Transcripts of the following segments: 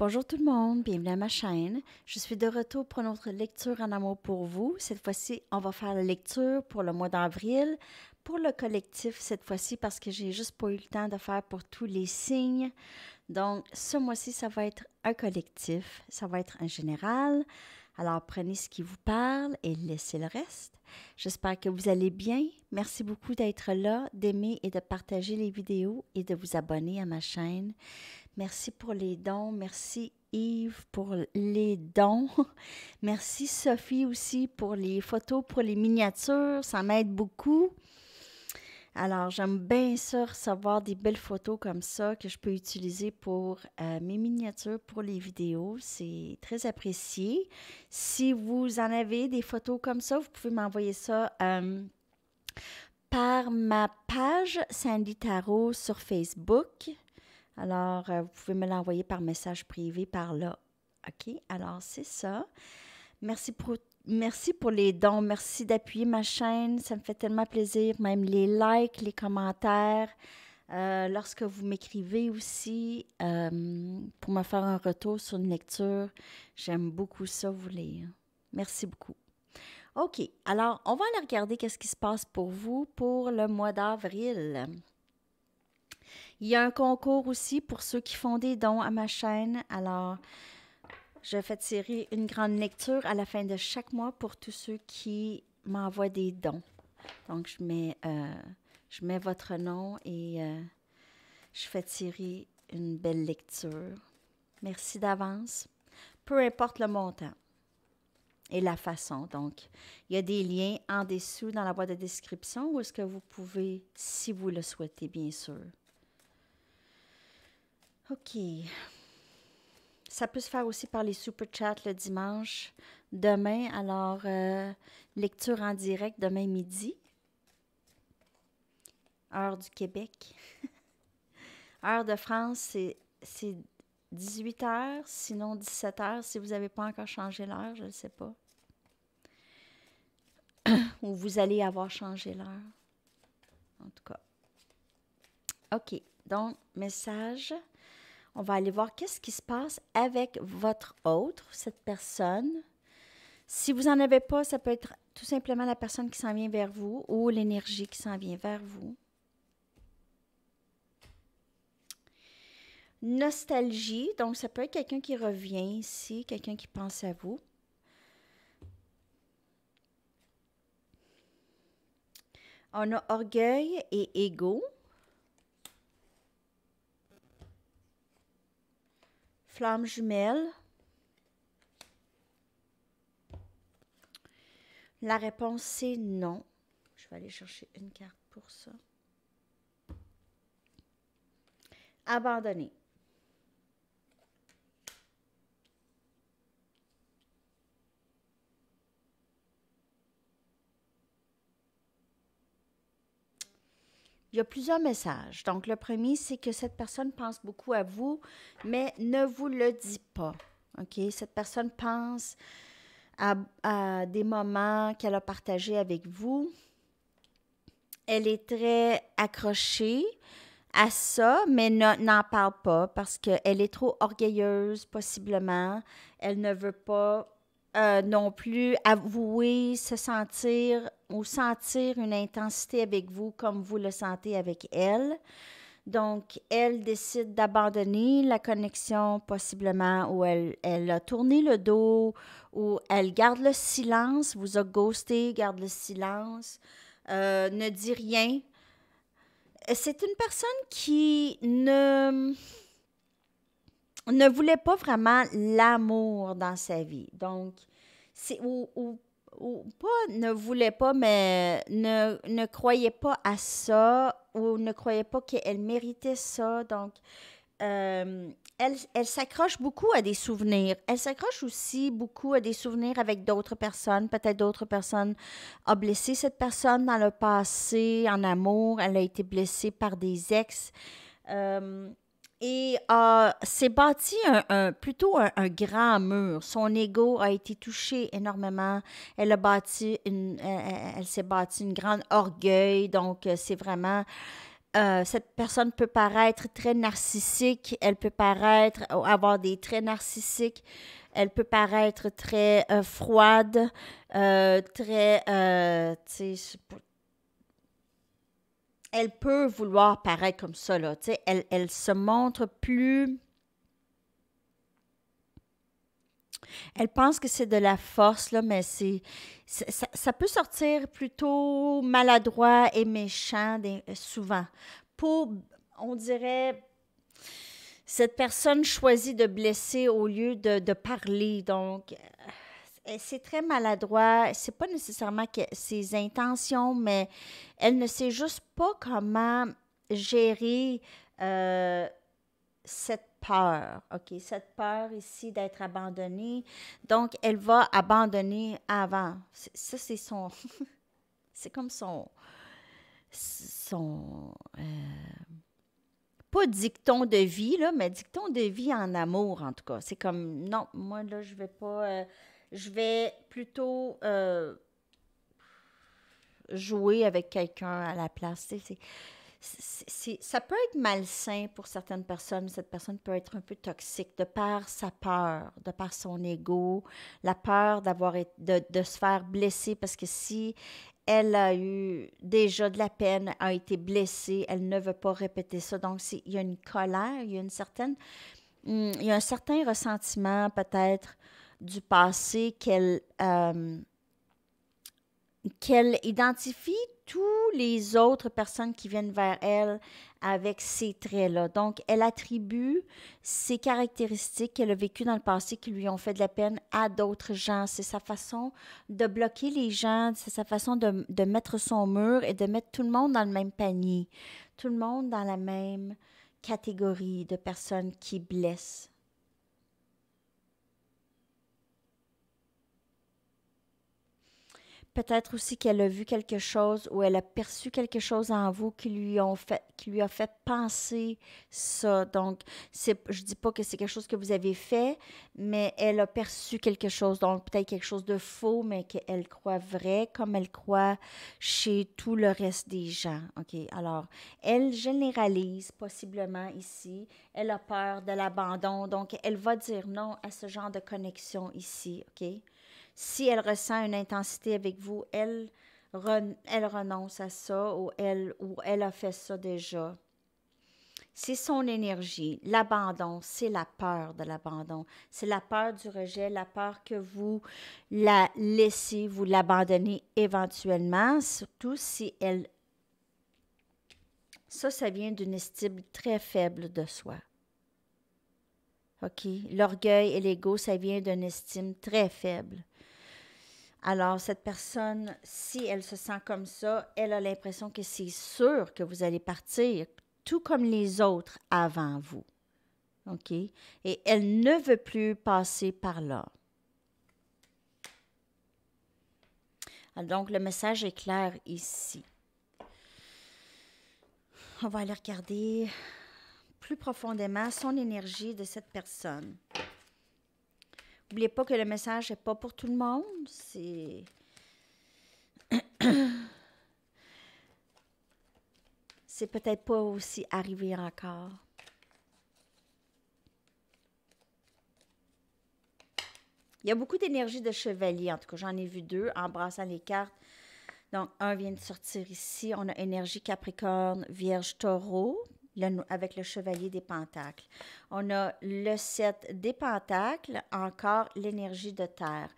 Bonjour tout le monde, bienvenue à ma chaîne. Je suis de retour pour notre lecture en amour pour vous. Cette fois-ci, on va faire la lecture pour le mois d'avril, pour le collectif cette fois-ci parce que j'ai juste pas eu le temps de faire pour tous les signes. Donc, ce mois-ci, ça va être un collectif, ça va être un général. Alors, prenez ce qui vous parle et laissez le reste. J'espère que vous allez bien. Merci beaucoup d'être là, d'aimer et de partager les vidéos et de vous abonner à ma chaîne. Merci pour les dons. Merci Yves pour les dons. Merci Sophie aussi pour les photos, pour les miniatures. Ça m'aide beaucoup. Alors, j'aime bien ça, recevoir des belles photos comme ça que je peux utiliser pour euh, mes miniatures, pour les vidéos. C'est très apprécié. Si vous en avez des photos comme ça, vous pouvez m'envoyer ça euh, par ma page Sandy Tarot sur Facebook. Alors, euh, vous pouvez me l'envoyer par message privé par là. OK? Alors, c'est ça. Merci pour, merci pour les dons. Merci d'appuyer ma chaîne. Ça me fait tellement plaisir. Même les likes, les commentaires. Euh, lorsque vous m'écrivez aussi euh, pour me faire un retour sur une lecture, j'aime beaucoup ça vous lire. Merci beaucoup. OK, alors on va aller regarder qu'est-ce qui se passe pour vous pour le mois d'avril. Il y a un concours aussi pour ceux qui font des dons à ma chaîne. Alors, je fais tirer une grande lecture à la fin de chaque mois pour tous ceux qui m'envoient des dons. Donc, je mets, euh, votre nom et euh, je fais tirer une belle lecture. Merci d'avance, peu importe le montant et la façon. Donc, il y a des liens en dessous dans la boîte de description où est-ce que vous pouvez, si vous le souhaitez, bien sûr, OK. Ça peut se faire aussi par les super chats le dimanche. Demain, alors, euh, lecture en direct demain midi. Heure du Québec. Heure de France, c'est 18 heures, sinon 17 heures, si vous n'avez pas encore changé l'heure, je ne sais pas. Ou vous allez avoir changé l'heure. En tout cas. OK. Donc, message on va aller voir qu'est-ce qui se passe avec votre autre, cette personne. Si vous n'en avez pas, ça peut être tout simplement la personne qui s'en vient vers vous ou l'énergie qui s'en vient vers vous. Nostalgie, donc ça peut être quelqu'un qui revient ici, quelqu'un qui pense à vous. On a orgueil et égo. flamme jumelle? La réponse, c'est non. Je vais aller chercher une carte pour ça. Abandonner. Il y a plusieurs messages. Donc, le premier, c'est que cette personne pense beaucoup à vous, mais ne vous le dit pas. OK? Cette personne pense à, à des moments qu'elle a partagés avec vous. Elle est très accrochée à ça, mais n'en parle pas parce qu'elle est trop orgueilleuse, possiblement. Elle ne veut pas euh, non plus avouer, se sentir ou sentir une intensité avec vous comme vous le sentez avec elle. Donc, elle décide d'abandonner la connexion possiblement où elle, elle, a tourné le dos, ou elle garde le silence, vous a ghosté, garde le silence, euh, ne dit rien. Euh, c'est une personne qui ne ne voulait pas vraiment l'amour dans sa vie. Donc, c'est, ou, pas ne voulait pas, mais ne, ne, croyait pas à ça ou ne croyait pas qu'elle méritait ça. Donc, euh, elle, s'accroche beaucoup à des souvenirs. Elle s'accroche aussi beaucoup à des souvenirs avec d'autres personnes. Peut-être d'autres personnes ont blessé cette personne dans le passé, en amour. Elle a été blessée par des ex. Euh, et euh, s'est bâti un, plutôt un, grand mur. Son ego a été touché énormément. Elle a bâti une, elle, s'est bâti une grande orgueil. Donc euh, c'est vraiment euh, cette personne peut paraître très narcissique. Elle peut paraître oh, avoir des traits narcissiques. Elle peut paraître très euh, froide, très, elle peut vouloir paraître comme ça, là. Elle, elle se montre plus. Elle pense que c'est de la force, là, mais c'est, ça, peut sortir plutôt maladroit et méchant euh, souvent. Pour, on dirait, cette personne choisit de blesser au lieu de, de parler. Donc, euh, euh, c'est très maladroit. C'est pas nécessairement que ses intentions, mais elle ne sait juste pas comment gérer euh, cette peur. OK, cette peur ici d'être abandonnée. Donc, elle va abandonner avant. Ça, c'est son. c'est comme son. Son. Euh, pas dicton de vie, là, mais dicton de vie en amour, en tout cas. C'est comme, non, moi, là, je vais pas je vais plutôt euh, jouer avec quelqu'un à la place. ça peut être malsain pour certaines personnes. Cette personne peut être un peu toxique de par sa peur, de par son ego, la peur d'avoir de, se faire blesser parce que si elle a eu déjà de la peine, a été blessée, elle ne veut pas répéter ça. Donc, il y a une colère, il y a une certaine, hmm, il y a un certain ressentiment peut-être du passé qu'elle euh, qu'elle identifie tous les autres personnes qui viennent vers elle avec ces traits-là. Donc, elle attribue ces caractéristiques qu'elle a vécues dans le passé qui lui ont fait de la peine à d'autres gens. C'est sa façon de bloquer les gens, c'est sa façon de, mettre son mur et de mettre tout le monde dans le même panier, tout le monde dans la même catégorie de personnes qui blessent Peut-être aussi qu'elle a vu quelque chose ou elle a perçu quelque chose en vous qui lui, ont fait, qui lui a fait penser ça. Donc, je ne dis pas que c'est quelque chose que vous avez fait, mais elle a perçu quelque chose. Donc, peut-être quelque chose de faux, mais qu'elle croit vrai, comme elle croit chez tout le reste des gens. OK? Alors, elle généralise possiblement ici. Elle a peur de l'abandon. Donc, elle va dire non à ce genre de connexion ici. OK? si elle ressent une intensité avec vous, elle, elle renonce à ça ou elle, ou elle a fait ça déjà. C'est son énergie. L'abandon, c'est la peur de l'abandon. C'est la peur du rejet, la peur que vous la laissez, vous l'abandonnez éventuellement, surtout si elle... Ça, ça vient d'une estime très faible de soi. OK? L'orgueil et l'ego, ça vient d'une estime très faible. Alors, cette personne, si elle se sent comme ça, elle a l'impression que c'est sûr que vous allez partir, tout comme les autres avant vous. OK? Et elle ne veut plus passer par là. Ah, donc, le message est clair ici. On va aller regarder plus profondément son énergie de cette personne. N'oubliez pas que le message n'est pas pour tout le monde. C'est. C'est peut-être pas aussi arrivé encore. Il y a beaucoup d'énergie de chevalier, en tout cas, j'en ai vu deux en brassant les cartes. Donc, un vient de sortir ici. On a énergie Capricorne, Vierge, Taureau, avec le chevalier des pentacles. On a le 7 des pentacles, encore l'énergie de terre.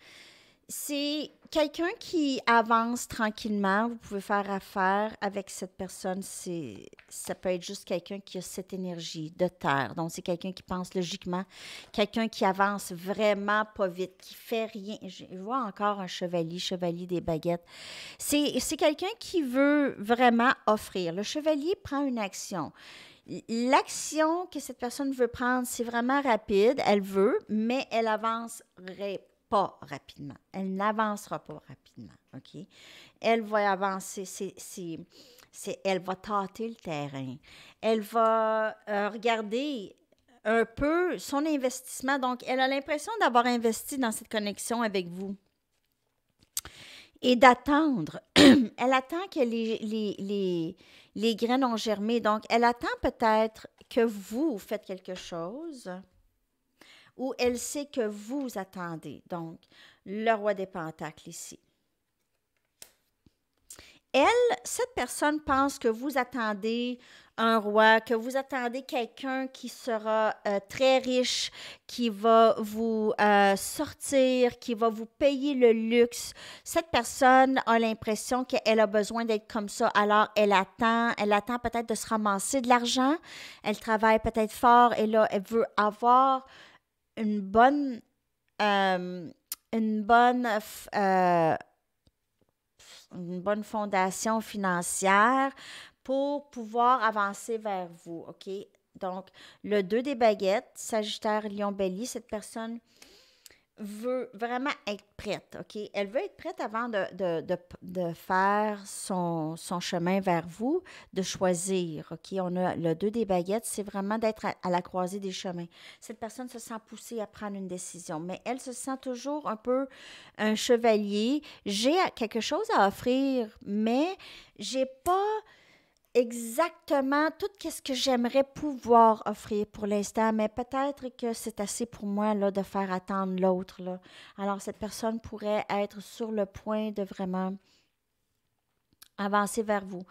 C'est quelqu'un qui avance tranquillement. Vous pouvez faire affaire avec cette personne. C'est, ça peut être juste quelqu'un qui a cette énergie de terre. Donc, c'est quelqu'un qui pense logiquement, quelqu'un qui avance vraiment pas vite, qui fait rien. Je vois encore un chevalier, chevalier des baguettes. C'est, c'est quelqu'un qui veut vraiment offrir. Le chevalier prend une action l'action que cette personne veut prendre, c'est vraiment rapide, elle veut, mais elle avancerait pas rapidement. Elle n'avancera pas rapidement, OK? Elle va avancer, c'est, elle va tâter le terrain. Elle va euh, regarder un peu son investissement. Donc, elle a l'impression d'avoir investi dans cette connexion avec vous et d'attendre. elle attend que les, les, graines ont germé. Donc, elle attend peut-être que vous faites quelque chose ou elle sait que vous attendez. Donc, le roi des Pentacles ici elle, cette personne pense que vous attendez un roi, que vous attendez quelqu'un qui sera euh, très riche, qui va vous euh, sortir, qui va vous payer le luxe. Cette personne a l'impression qu'elle a besoin d'être comme ça, alors elle attend, elle attend peut-être de se ramasser de l'argent, elle travaille peut-être fort et là, elle veut avoir une bonne... Euh, une bonne une bonne fondation financière pour pouvoir avancer vers vous. OK? Donc, le 2 des baguettes, Sagittaire, Lion, Bélier, cette personne veut vraiment être prête, OK? Elle veut être prête avant de, faire son, son, chemin vers vous, de choisir, OK? On a le deux des baguettes, c'est vraiment d'être à, la croisée des chemins. Cette personne se sent poussée à prendre une décision, mais elle se sent toujours un peu un chevalier. J'ai quelque chose à offrir, mais j'ai pas exactement tout ce que j'aimerais pouvoir offrir pour l'instant, mais peut-être que c'est assez pour moi là, de faire attendre l'autre. Alors, cette personne pourrait être sur le point de vraiment avancer vers vous.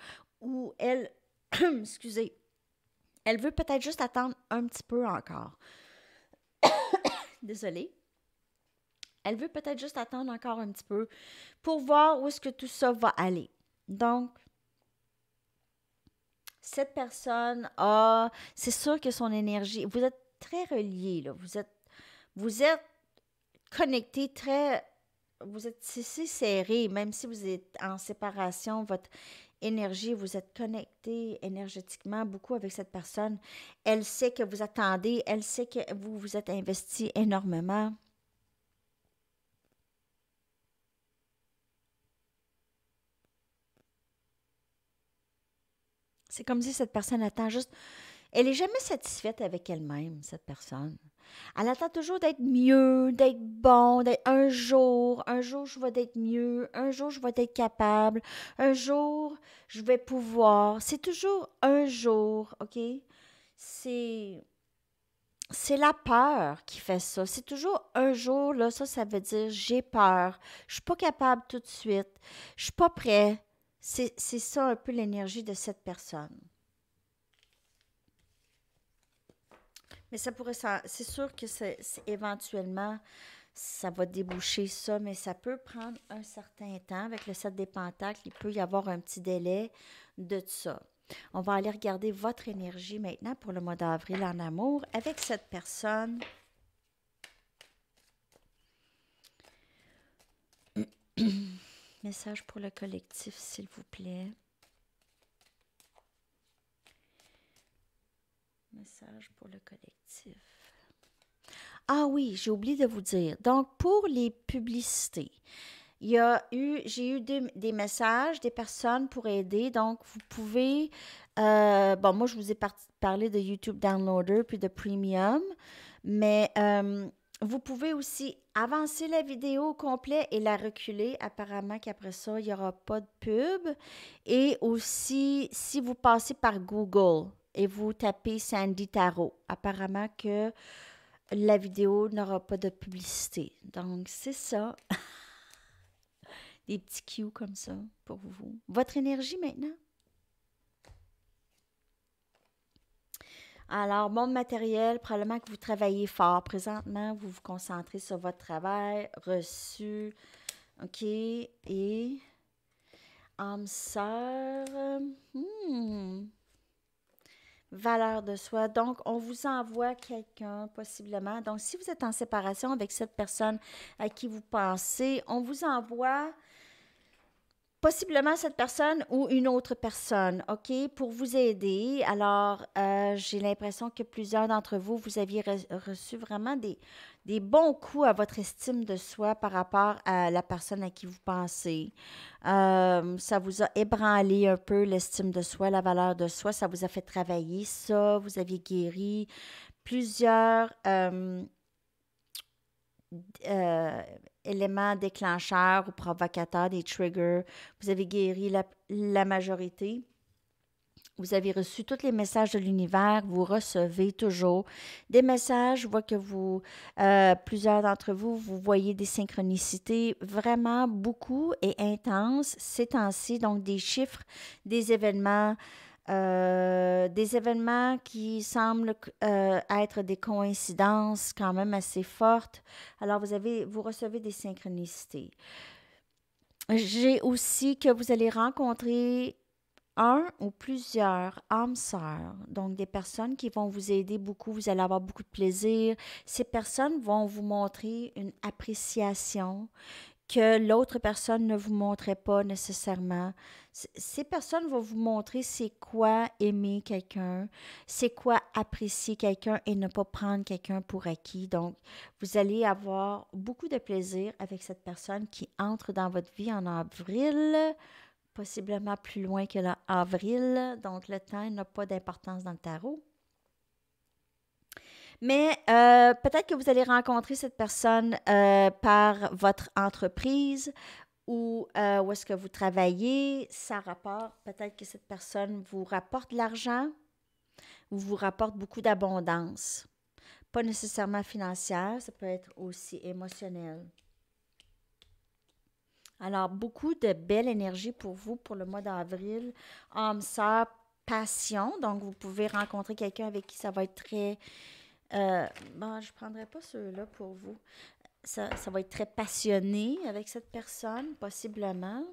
Ou elle, excusez, elle veut peut-être juste attendre un petit peu encore. Désolée. Elle veut peut-être juste attendre encore un petit peu pour voir où est-ce que tout ça va aller. Donc, cette personne a, c'est sûr que son énergie, vous êtes très relié, là, vous êtes, vous êtes connecté très, vous êtes si serré, même si vous êtes en séparation, votre énergie, vous êtes connecté énergétiquement beaucoup avec cette personne. Elle sait que vous attendez, elle sait que vous vous êtes investi énormément. C'est comme si cette personne attend juste. Elle n'est jamais satisfaite avec elle-même, cette personne. Elle attend toujours d'être mieux, d'être bon, d'être un jour, un jour je vais être mieux, un jour je vais être capable, un jour je vais pouvoir. C'est toujours un jour, OK? C'est c'est la peur qui fait ça. C'est toujours un jour, là, ça, ça veut dire j'ai peur. Je suis pas capable tout de suite. Je ne suis pas prêt. C'est ça un peu l'énergie de cette personne. Mais ça pourrait, c'est sûr que c'est éventuellement, ça va déboucher ça, mais ça peut prendre un certain temps. Avec le 7 des Pentacles, il peut y avoir un petit délai de ça. On va aller regarder votre énergie maintenant pour le mois d'avril en amour avec cette personne. Message pour le collectif, s'il vous plaît. Message pour le collectif. Ah oui, j'ai oublié de vous dire. Donc, pour les publicités, il y a eu, j'ai eu des, messages, des personnes pour aider. Donc, vous pouvez. Euh, bon, moi, je vous ai parlé de YouTube Downloader puis de Premium, mais euh, vous pouvez aussi avancer la vidéo au complet et la reculer. Apparemment qu'après ça, il n'y aura pas de pub. Et aussi, si vous passez par Google et vous tapez Sandy Tarot, apparemment que la vidéo n'aura pas de publicité. Donc, c'est ça. Des petits cues comme ça pour vous. Votre énergie maintenant. Alors, bon matériel, probablement que vous travaillez fort présentement, vous vous concentrez sur votre travail, reçu, OK, et âme sœur, hmm, valeur de soi. Donc, on vous envoie quelqu'un, possiblement. Donc, si vous êtes en séparation avec cette personne à qui vous pensez, on vous envoie possiblement cette personne ou une autre personne, OK, pour vous aider. Alors, euh, j'ai l'impression que plusieurs d'entre vous, vous aviez reçu vraiment des, des bons coups à votre estime de soi par rapport à la personne à qui vous pensez. Euh, ça vous a ébranlé un peu l'estime de soi, la valeur de soi, ça vous a fait travailler ça, vous aviez guéri plusieurs... Euh, euh, éléments déclencheurs ou provocateurs, des triggers. Vous avez guéri la, majorité. Vous avez reçu tous les messages de l'univers, vous recevez toujours des messages. Je vois que vous, euh, plusieurs d'entre vous, vous voyez des synchronicités vraiment beaucoup et intenses ces temps-ci, donc des chiffres, des événements, euh, des événements qui semblent euh, être des coïncidences quand même assez fortes. Alors, vous, avez, vous recevez des synchronicités. J'ai aussi que vous allez rencontrer un ou plusieurs âmes sœurs, donc des personnes qui vont vous aider beaucoup, vous allez avoir beaucoup de plaisir. Ces personnes vont vous montrer une appréciation, que l'autre personne ne vous montrait pas nécessairement. Ces personnes vont vous montrer c'est quoi aimer quelqu'un, c'est quoi apprécier quelqu'un et ne pas prendre quelqu'un pour acquis. Donc, vous allez avoir beaucoup de plaisir avec cette personne qui entre dans votre vie en avril, possiblement plus loin que l'avril. Donc, le temps n'a pas d'importance dans le tarot. Mais euh, peut-être que vous allez rencontrer cette personne euh, par votre entreprise ou euh, où est-ce que vous travaillez, ça rapporte, peut-être que cette personne vous rapporte de l'argent ou vous rapporte beaucoup d'abondance. Pas nécessairement financière, ça peut être aussi émotionnel. Alors, beaucoup de belle énergie pour vous pour le mois d'avril. Homme, sœur, passion. Donc, vous pouvez rencontrer quelqu'un avec qui ça va être très euh, bon, je ne prendrai pas ceux-là pour vous. Ça, va être très passionné avec cette personne, possiblement.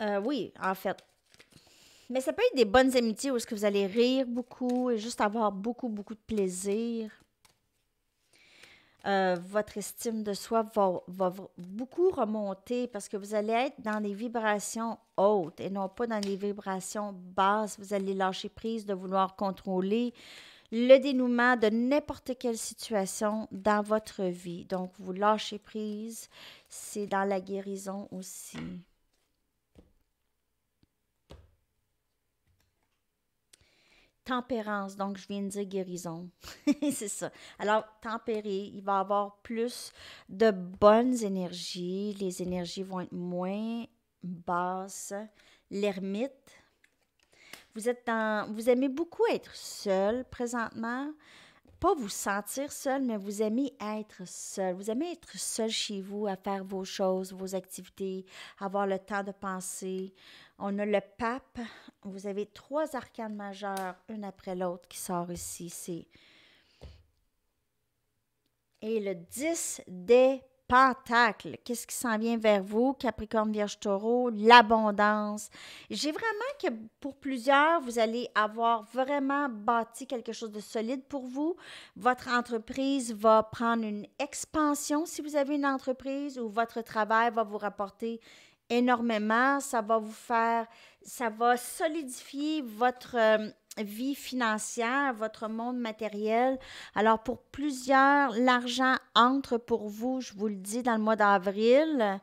Euh, oui, en fait. Mais ça peut être des bonnes amitiés où est-ce que vous allez rire beaucoup et juste avoir beaucoup, beaucoup de plaisir. Euh, votre estime de soi va, va, beaucoup remonter parce que vous allez être dans des vibrations hautes et non pas dans des vibrations basses. Vous allez lâcher prise de vouloir contrôler le dénouement de n'importe quelle situation dans votre vie. Donc, vous lâchez prise, c'est dans la guérison aussi. tempérance, donc je viens de dire guérison. c'est ça. Alors, tempéré, il va avoir plus de bonnes énergies. Les énergies vont être moins basses. L'ermite. Vous, êtes dans, vous aimez beaucoup être seul présentement. Pas vous sentir seul, mais vous aimez être seul. Vous aimez être seul chez vous, à faire vos choses, vos activités, avoir le temps de penser. On a le pape. Vous avez trois arcanes majeures, une après l'autre, qui sort ici. Et le 10 des pentacles. Qu'est-ce qui s'en vient vers vous? Capricorne, Vierge, Taureau, l'abondance. J'ai vraiment que pour plusieurs, vous allez avoir vraiment bâti quelque chose de solide pour vous. Votre entreprise va prendre une expansion si vous avez une entreprise ou votre travail va vous rapporter énormément. Ça va vous faire, ça va solidifier votre euh, vie financière, votre monde matériel. Alors, pour plusieurs, l'argent entre pour vous, je vous le dis, dans le mois d'avril.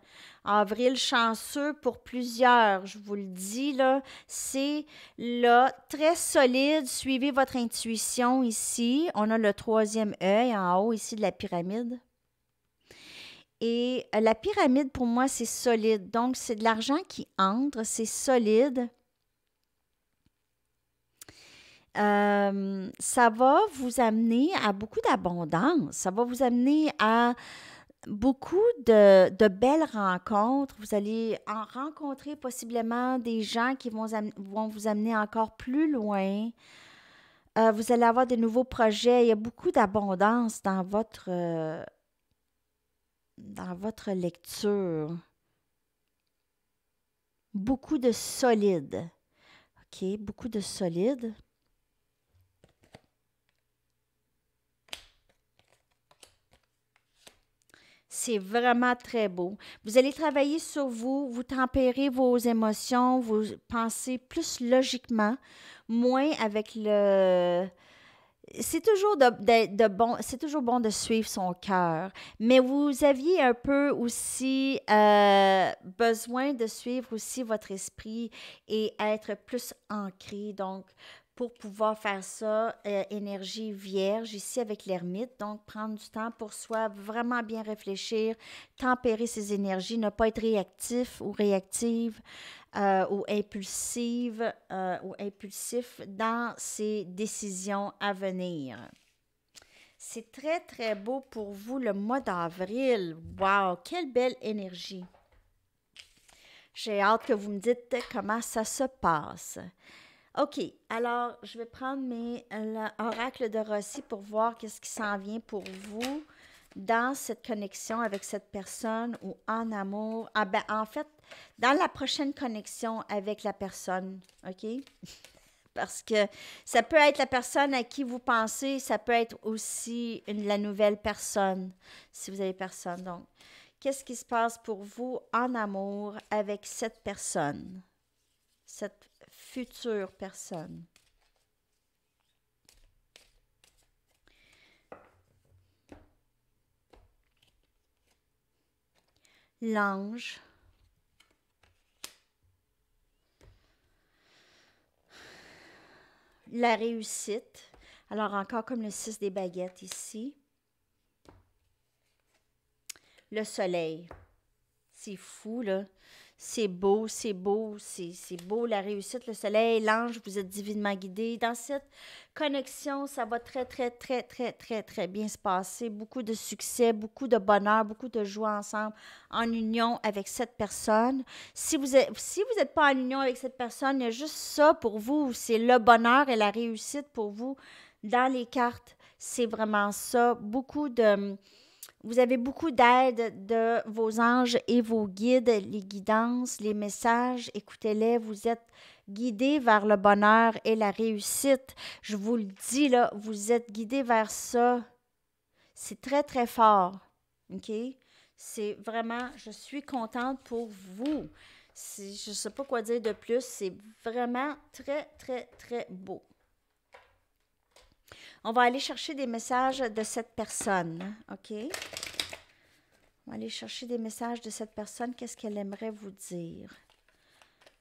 Avril chanceux pour plusieurs, je vous le dis, là, c'est là, très solide. Suivez votre intuition ici. On a le troisième œil en haut ici de la pyramide. Et euh, la pyramide, pour moi, c'est solide. Donc, c'est de l'argent qui entre, c'est solide. Euh, ça va vous amener à beaucoup d'abondance, ça va vous amener à beaucoup de, belles rencontres. Vous allez rencontrer possiblement des gens qui vont, vous amener encore plus loin. Euh, vous allez avoir de nouveaux projets. Il y a beaucoup d'abondance dans votre, dans votre lecture, beaucoup de solide. OK, beaucoup de solide. C'est vraiment très beau. Vous allez travailler sur vous, vous tempérez vos émotions, vous pensez plus logiquement, moins avec le, c'est toujours de, bon, c'est toujours bon de suivre son cœur, mais vous aviez un peu aussi euh, besoin de suivre aussi votre esprit et être plus ancré. Donc, pour pouvoir faire ça, euh, énergie vierge ici avec l'ermite. Donc, prendre du temps pour soi, vraiment bien réfléchir, tempérer ses énergies, ne pas être réactif ou réactive. Euh, ou impulsive euh, ou impulsif dans ses décisions à venir. C'est très, très beau pour vous le mois d'avril. waouh quelle belle énergie. J'ai hâte que vous me dites comment ça se passe. OK, alors je vais prendre mes l'oracle de Rossi pour voir qu'est-ce qui s'en vient pour vous dans cette connexion avec cette personne ou en amour. Ah ben, en fait, dans la prochaine connexion avec la personne, OK? Parce que ça peut être la personne à qui vous pensez, ça peut être aussi la nouvelle personne, si vous avez personne. Donc, qu'est-ce qui se passe pour vous en amour avec cette personne, cette future personne? L'ange. la réussite. Alors encore comme le 6 des baguettes ici. Le soleil. C'est fou, là. C'est beau, c'est beau, c'est beau la réussite, le soleil, l'ange, vous êtes divinement guidé. Dans cette connexion, ça va très, très, très, très, très, très bien se passer. Beaucoup de succès, beaucoup de bonheur, beaucoup de joie ensemble, en union avec cette personne. Si vous n'êtes si vous pas en union avec cette personne, il y a juste ça pour vous. C'est le bonheur et la réussite pour vous dans les cartes. C'est vraiment ça. Beaucoup de vous avez beaucoup d'aide de vos anges et vos guides, les guidances, les messages. Écoutez-les, vous êtes guidés vers le bonheur et la réussite. Je vous le dis, là, vous êtes guidés vers ça. C'est très, très fort. OK? C'est vraiment, je suis contente pour vous. Je ne sais pas quoi dire de plus. C'est vraiment très, très, très beau. On va aller chercher des messages de cette personne, OK? On va aller chercher des messages de cette personne. Qu'est-ce qu'elle aimerait vous dire?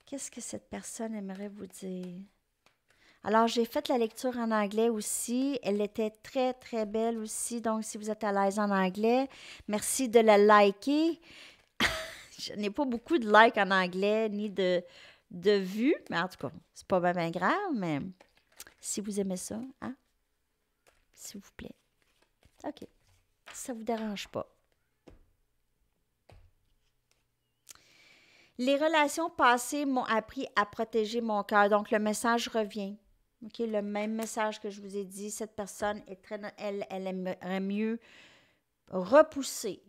Qu'est-ce que cette personne aimerait vous dire? Alors, j'ai fait la lecture en anglais aussi. Elle était très, très belle aussi. Donc, si vous êtes à l'aise en anglais, merci de la liker. Je n'ai pas beaucoup de likes en anglais ni de, de vues, mais en tout cas, c'est pas bien, grave, mais si vous aimez ça, hein? s'il vous plaît. OK. Ça ne vous dérange pas. Les relations passées m'ont appris à protéger mon cœur. Donc, le message revient. OK, le même message que je vous ai dit. Cette personne est très, elle, elle aimerait mieux repousser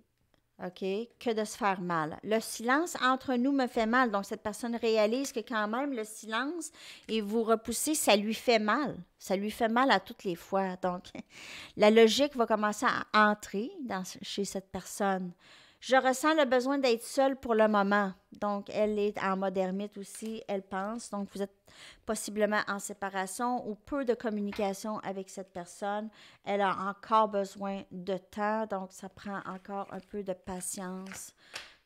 OK, que de se faire mal. Le silence entre nous me fait mal. Donc, cette personne réalise que quand même, le silence et vous repousser, ça lui fait mal. Ça lui fait mal à toutes les fois. Donc, la logique va commencer à entrer chez cette personne. Je ressens le besoin d'être seule pour le moment. Donc, elle est en mode ermite aussi, elle pense. Donc, vous êtes possiblement en séparation ou peu de communication avec cette personne. Elle a encore besoin de temps. Donc, ça prend encore un peu de patience,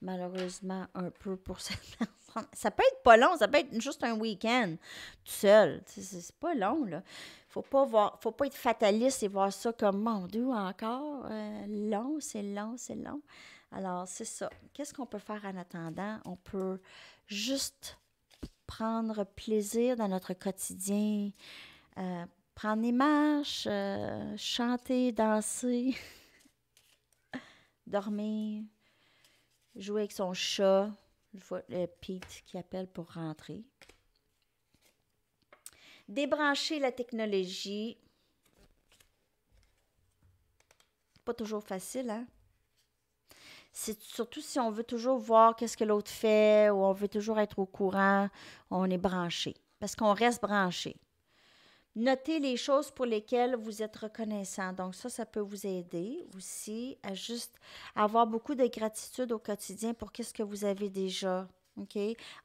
malheureusement, un peu pour cette personne. Ça peut être pas long, ça peut être juste un week-end tout seul. C'est pas long, là. Faut pas voir, faut pas être fataliste et voir ça comme mon Dieu encore. Euh, long, c'est long, c'est long. Alors, c'est ça. Qu'est-ce qu'on peut faire en attendant? On peut juste prendre plaisir dans notre quotidien, euh, prendre des marches, euh, chanter, danser, dormir, jouer avec son chat. vois le Pete qui appelle pour rentrer. Débrancher la technologie. Pas toujours facile, hein? c'est surtout si on veut toujours voir qu'est-ce que l'autre fait ou on veut toujours être au courant, on est branché parce qu'on reste branché. Notez les choses pour lesquelles vous êtes reconnaissant. Donc ça, ça peut vous aider aussi à juste avoir beaucoup de gratitude au quotidien pour qu'est-ce que vous avez déjà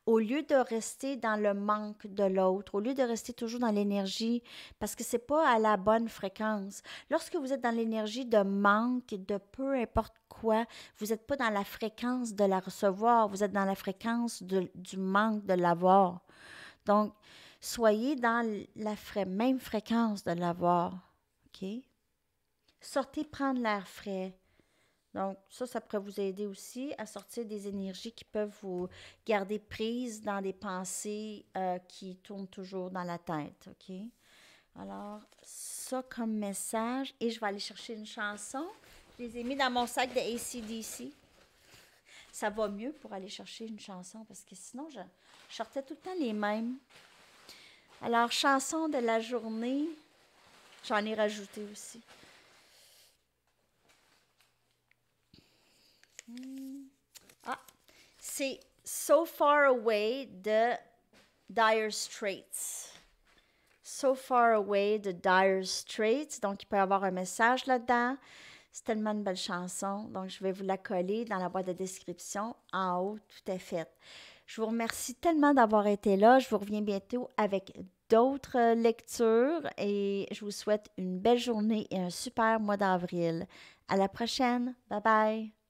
au lieu de rester dans le manque de l'autre, au lieu de rester toujours dans l'énergie, parce que ce n'est pas à la bonne fréquence. Lorsque vous êtes dans l'énergie de manque, de peu importe quoi, vous n'êtes pas dans la fréquence de la recevoir, vous êtes dans la fréquence du manque de l'avoir. Donc, soyez dans la même fréquence de l'avoir. OK? Sortez prendre l'air frais. Donc, ça, ça pourrait vous aider aussi à sortir des énergies qui peuvent vous garder prises dans des pensées euh, qui tournent toujours dans la tête, OK? Alors, ça comme message. Et je vais aller chercher une chanson. Je les ai mis dans mon sac de ACDC. Ça va mieux pour aller chercher une chanson parce que sinon, je sortais tout le temps les mêmes. Alors, chanson de la journée, j'en ai rajouté aussi. Mm. Ah, c'est So Far Away de Dire Straits. So Far Away de Dire Straits. Donc, il peut y avoir un message là-dedans. C'est tellement une belle chanson. Donc, je vais vous la coller dans la boîte de description en haut, tout est fait. Je vous remercie tellement d'avoir été là. Je vous reviens bientôt avec d'autres euh, lectures et je vous souhaite une belle journée et un super mois d'avril. À la prochaine. Bye bye.